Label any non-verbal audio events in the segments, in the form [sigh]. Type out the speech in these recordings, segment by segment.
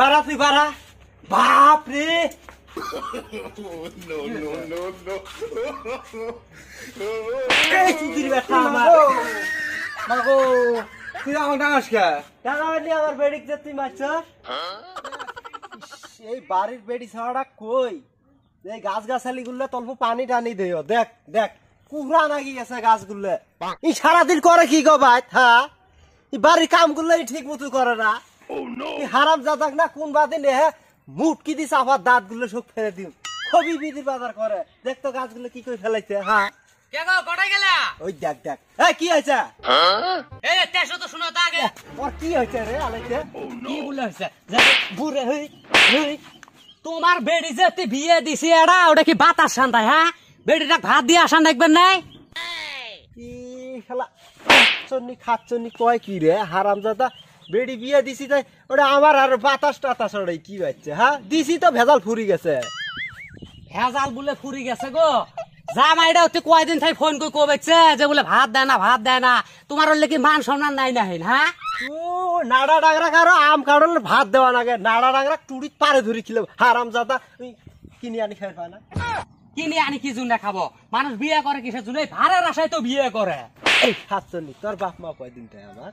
বারা তুই বারা বাপ রে আমার বেডিক এই বাড়ির বেডি ছাড়া কই এই গাছ গাছালি গুলো তল্প পানি টানি দেয় দেখ দেখ কুহরা না গেছে গাছ ই সারাদিন করে কি গো ভাই হ্যাঁ বাড়ির কাম গুলো ঠিক মতো করে না Oh, হারাম না কোন বাদে নেহে হ্যাঁ? মুটকি দিস আবার দাঁত গুলো সব ফেলে খুবই বাজার করে দেখতো গাছগুলো কি করে ফেলাইছে হ্যাঁ তোমার বেড়ি যে তুই বিয়ে দিছি এরা ওটা কি বাতাস শান্তায় হ্যাঁ বেড়িটা ভাত দিয়ে আসান দেখবেন নাই কি খেলা খাচ্ছনি কয় কি রে হারাম দাদা বেড়ি বিয়ে দিছি তাই ওটা আমার আর বাতাস টাতাস ওটাই কি বাচ্চা হ্যাঁ দিছি তো ভেজাল ফুরি গেছে ভেজাল বলে ফুরি গেছে গো জামাইটা হচ্ছে কয়দিন থেকে ফোন করে কোবেছে যে বলে ভাত দেয় না ভাত দেয় না তোমার ওর লেগে মান সম্মান নাই না হ্যাঁ ও নাড়া ডাগরা কারো আম কারণ ভাত দেওয়া নাগে নাড়া ডাগরা টুড়ি পারে ধরে খেলে হারাম জাদা কিনি আনি খাই পায় না কিনি আনি কি জুনে খাবো মানুষ বিয়ে করে কিসের জন্য ভাড়ার আশায় তো বিয়ে করে এই তোর বাপ মা কয়দিন তাই আমার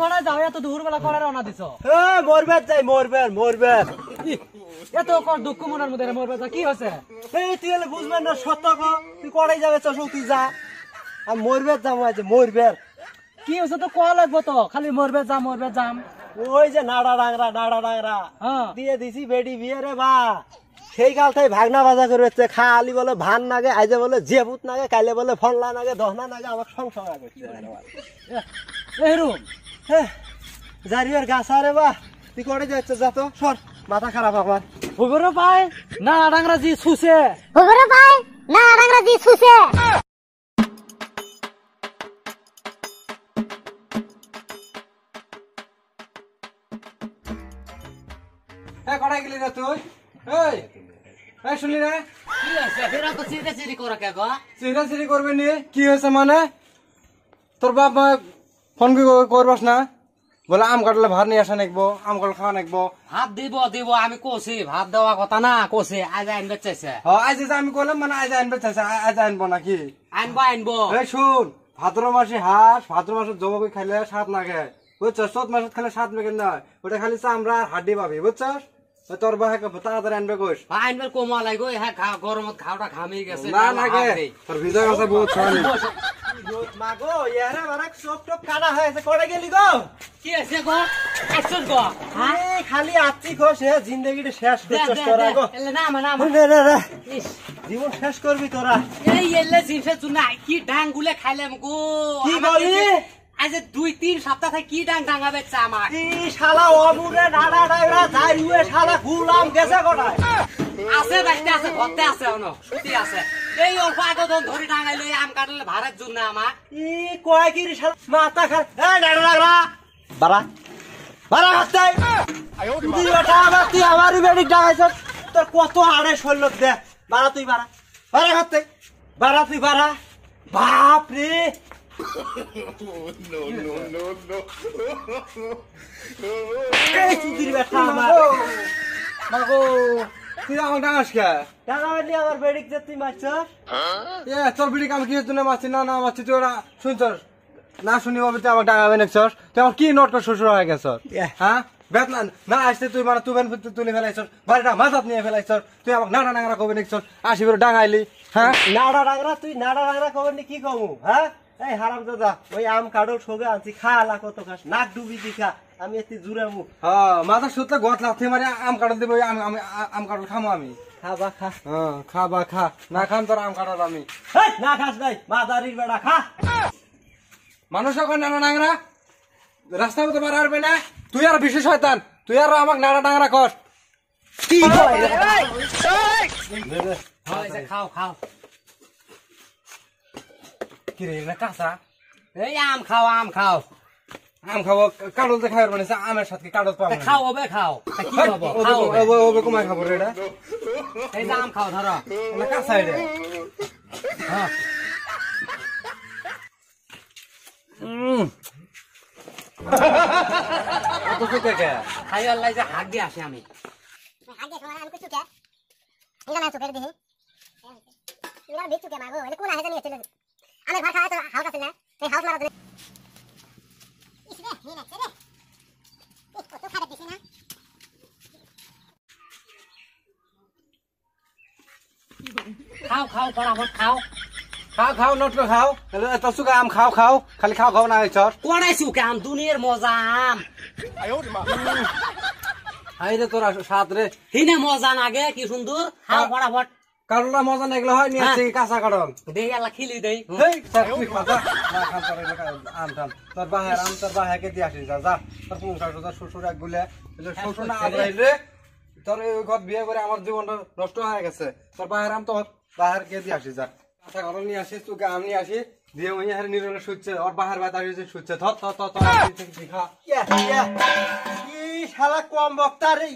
ঘোড়া যাও এত দুপুরবেলা করার রওনা দিছো হ্যাঁ মরবের যাই মরবের মরবের এত কর দুঃখ মনের মধ্যে মরবের যা কি হয়েছে এই তুই এলে বুঝবেন না সত্য তুই কডাই যাবে চসু তুই যা আর মরবের যাবো আছে মরবের কি হয়েছে তো কয়া লাগবো তো খালি মরবে যা মরবে যাম ওই যে নাড়া ডাংরা নাড়া ডাংরা হ্যাঁ। দিয়ে দিছি বেডি বিয়ে রে বা সেই কাল তাই ভাগনা বাজা করে খালি বলে ভান নাগে আইজে বলে যে ভূত নাগে কাইলে বলে ফল্লা নাগে দহনা নাগে আমার সংসার আগে এরম হ্যাঁ জারিয়ার গাছ আরে বা তুই করে যাচ্ছে যা তো সর মাথা খারাপ আমার হুগরো পায় না আডাংরা জি ছুসে হুগরো পায় না আডাংরা জি ছুসে কি হয়েছে মানে তোর বাপ ফোন কি করবাস না বলে আম কাটলে ভাত নিয়ে আসা নাকবো আম কাটলে খাওয়া নাকবো ভাত দিব দিব আমি কোসি ভাত দেওয়া কথা না কোসি আজ আনবে চাইছে হ আজ আমি কইলাম মানে আজ আনবে চাইছে আজ আনবো নাকি আনবো আনবো এই শুন ভাদ্র মাসে হাঁস ভাদ্র মাসে জবাবি খাইলে সাত লাগে বুঝছস চোদ্দ মাসে খাইলে সাত লাগে না ওটা খালি চামড়া আর হাড্ডি পাবি বুঝছস তোর বা তাড়াতাড়ি আনবে কইস আনবে কোমা লাগো হ্যাঁ, হ্যাঁ গরমত খাওয়াটা ঘামিয়ে গেছে না লাগে তোর ভিতরে আছে বহুত [laughs] মাগো ইয়ারা বারাক সব টপ কাটা হয়েছে করে গেলি গো কি আছে গো আসুন গো এই খালি আত্মি খো সে জিন্দগিটা শেষ করছস তোরা গো কি ডাঙ্গুলে খাইলাম গো কি বলি আজ দুই তিন সপ্তাহ থেকে কি ডাং ডাঙ্গা বেচছে আমার এই শালা অমুরে নাড়া ডাঙড়া দাঁড়িয়ে শালা গুলাম গেছে কোথায় আছে বাইতে আছে ঘরতে আছে অনো ছুটি আছে এই অল্প আগে ধন ধরে ডাঙাইলে আম কাটলে ভারত ভাড়ার না আমার ই কয় কি শালা মাথা খা এই নাড়া ডাঙড়া বাড়া বাড়া খাচ্ছে তুই বেটা আমার তুই আমার বেটি ডাঙাইছ তোর কত আড়ে শৈল দে বাড়া তুই বাড়া বাড়া খাচ্ছে বাড়া তুই বাড়া বাপ রে না শুনি ভাবে তুই আমার ডাঙাবে না সর তুই আমার কি নট করে শ্বশুর হয়ে গেছ হ্যাঁ বেতলা না আসতে তুই মানে তুই তুলে ফেলাইছ বাড়িটা মাথাত নিয়ে ফেলাইছ তুই আমাকে নাড়া ডাঙরা কবে নিকছ আসি বেরো ডাঙাইলি হ্যাঁ নাড়া ডাঙরা তুই নাড়া ডাঙরা কবে কি কমু হ্যাঁ এই হারাম দাদা ওই আম কাটো সোগে আনছি খা লা কত খাস নাক ডুবি দি খা আমি এতে জুরামু হ্যাঁ মাথা সুতলা গত লাথে মারে আম কাটো দেবো আমি আমি আম কাটো খামো আমি খাবা খা হ্যাঁ খাবা খা না খাম তোর আম কাটার আমি না খাস নাই মাদারির বেড়া খা মানুষ এখন নানা নাংরা রাস্তা মতো বার হারবে না তুই আর বিশেষ শয়তান তুই আর আমাকে নানা ডাংরা কর কি হয় খাও খাও কিরে না কাঁচা এই আম খাও আম খাও আম খাবো কাঁড়ল তো খাবার মানে আমের সাথে কাঁড়ল পাবো খাও ওবে খাও কি খাবো কমাই খাবো রে এটা এই যে আম খাও ধরো না কাঁচা এটা হ্যাঁ। খাই হাত আমি হাত ঘর খাওয়া তো হাউস আছে না হাউস মারা খাও খাও পরামর্শ খাও খাও খাও খাও খালি না কোনাই আম মজা আম সাত রে হিনে মজা লাগে কি সুন্দর খাও পরামর্শ হ্যাঁ। কারোলা মজা নেগলা হয় নিয়ে হ্যাঁ। কাঁচা কারণ দেই তোর আম তোর আসিস যা যা তোর তোর শ্বশুর এক গুলে শ্বশুর না হ্যাঁ, রে তোর ওই ঘর বিয়ে করে আমার জীবনটা নষ্ট হয়ে গেছে তোর আম তোর কে আসিস যা কাঁচা কারণ নিয়ে আসিস আম নিয়ে দিয়ে ওই হারে শুচ্ছে ওর বাহার শুচ্ছে ইয়ে, ইয়ে। শালা কম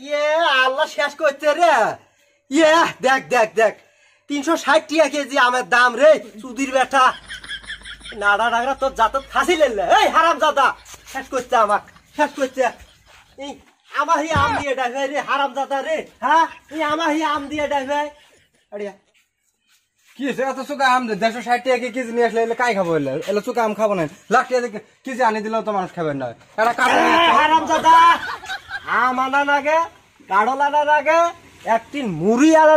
ইয়ে আল্লাহ শেষ করছে রে ইয়া দেখ দেখ দেখ তিনশো ষাট টিয়া কেজি আমার দাম রে সুদির বেটা নাড়া ডাগরা তোর জাতত ফাঁসি লেলে এই হারাম জাদা শেষ করছে আমাক শেষ করছে এই আমার হি আম দিয়ে ডাকবে রে হারাম জাদা রে হ্যাঁ এই আমার আম দিয়ে ডাকবে আড়িয়া কি হয়েছে চুকা আম দেড়শো ষাট টাকা কেজি নিয়ে আসলে এলে কাই খাবো এলে এলে চুকা আম খাবো না লাখ টাকা কেজি আনি দিলেও তো মানুষ খাবেন না এটা জাদা আম আনার আগে কাড়ল আনার আগে একদিন মুড়ি আলা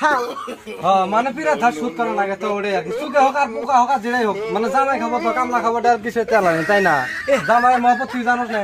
হ্যাঁ, মানে লাগে আনছি মানে লাগে হোক মানে জামাই খাবো তো কামলা খাবো তাই না জামাই মহাপত তুই জানোস